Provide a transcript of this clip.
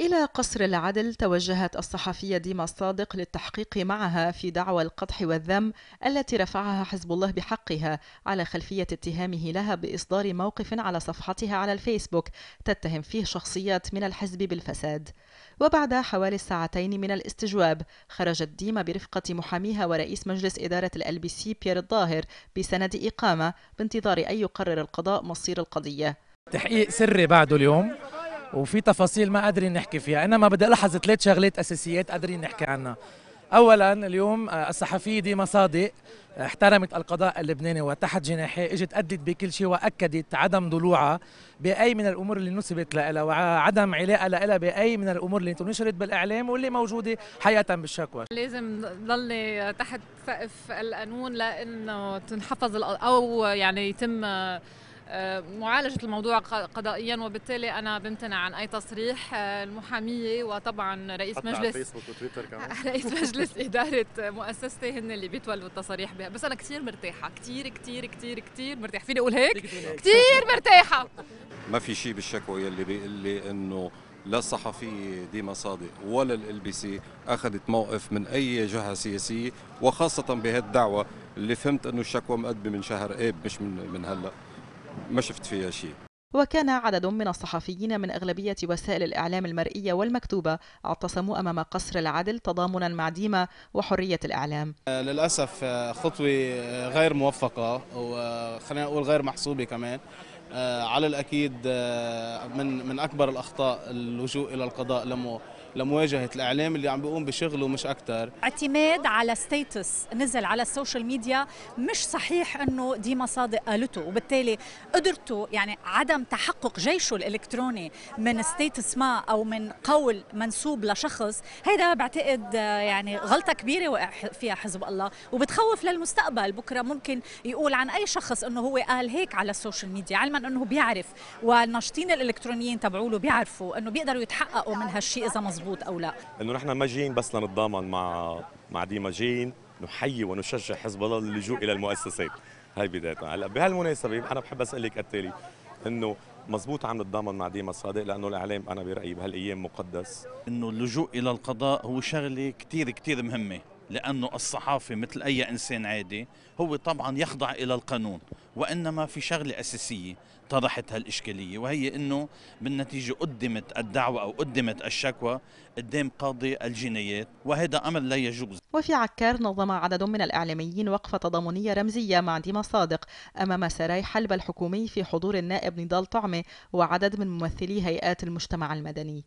إلى قصر العدل توجهت الصحفية ديما الصادق للتحقيق معها في دعوى القدح والذم التي رفعها حزب الله بحقها على خلفية اتهامه لها بإصدار موقف على صفحتها على الفيسبوك تتهم فيه شخصيات من الحزب بالفساد. وبعد حوالي ساعتين من الاستجواب خرجت ديما برفقة محاميها ورئيس مجلس إدارة ال بي سي بيير الظاهر بسند إقامة بانتظار أن يقرر القضاء مصير القضية. تحقيق سري بعده اليوم وفي تفاصيل ما قادرين نحكي فيها انما بدي الاحظ ثلاث شغلات اساسيات قادرين نحكي عنها اولا اليوم آه، الصحفيه ديما صادق آه، احترمت القضاء اللبناني وتحت جناحي اجت ادت بكل شيء واكدت عدم ضلوعها باي من الامور اللي نسبت لها وعدم علاقه لها باي من الامور اللي نشرت بالاعلام واللي موجوده حياه بالشكوى لازم تضل تحت سقف القانون لانه تنحفظ او يعني يتم آه، معالجة الموضوع قضائيا وبالتالي أنا بمتنع عن أي تصريح آه، المحامية وطبعا رئيس حتى مجلس على فيسبوك وتويتر كمان رئيس مجلس إدارة مؤسستي هن اللي بيتولوا التصاريح بها بس أنا كثير مرتاحة كثير كثير كثير كثير مرتاحة فيني أقول هيك كثير مرتاحة ما في شيء بالشكوى يلي بيقول لي إنه لا الصحفية ديما صادق ولا ال بي سي أخذت موقف من أي جهة سياسية وخاصة بهالدعوة اللي فهمت إنه الشكوى مقدمة من شهر آب إيه، مش من من هلأ ما شفت فيها شيء وكان عدد من الصحفيين من أغلبية وسائل الإعلام المرئية والمكتوبة اعتصموا أمام قصر العدل تضامنا مع ديما وحرية الإعلام آه، للأسف آه، خطوة آه، غير موفقة وخلينا نقول غير محسوبة كمان على الأكيد من من أكبر الأخطاء اللجوء إلى القضاء لمو لمواجهه الاعلام اللي عم بيقوم بشغله مش اكثر اعتماد على ستيتس نزل على السوشيال ميديا مش صحيح انه دي صادق قالته وبالتالي قدرته يعني عدم تحقق جيشه الالكتروني من ستيتس ما او من قول منسوب لشخص هيدا بعتقد يعني غلطه كبيره وقع فيها حزب الله وبتخوف للمستقبل بكره ممكن يقول عن اي شخص انه هو قال هيك على السوشيال ميديا علما انه بيعرف والناشطين الالكترونيين تبعوله بيعرفوا انه بيقدروا يتحققوا من هالشيء اذا مزبوط مزبوط او لا انه نحن ما جايين بس لنتضامن مع مع ديما جايين نحيي ونشجع حزب الله للجوء الى المؤسسات هاي بدايه هلا بهالمناسبه انا بحب اسالك التالي انه مزبوط عم نتضامن مع ديما صادق لانه الاعلام انا برايي بهالايام مقدس انه اللجوء الى القضاء هو شغله كثير كثير مهمه لأنه الصحافي مثل أي إنسان عادي هو طبعا يخضع إلى القانون وإنما في شغلة أساسية طرحت هالإشكالية وهي أنه بالنتيجة قدمت الدعوة أو قدمت الشكوى قدام قاضي الجنايات وهذا أمر لا يجوز وفي عكار نظم عدد من الإعلاميين وقفة تضامنية رمزية مع ديما صادق أمام سراي حلب الحكومي في حضور النائب نضال طعمة وعدد من ممثلي هيئات المجتمع المدني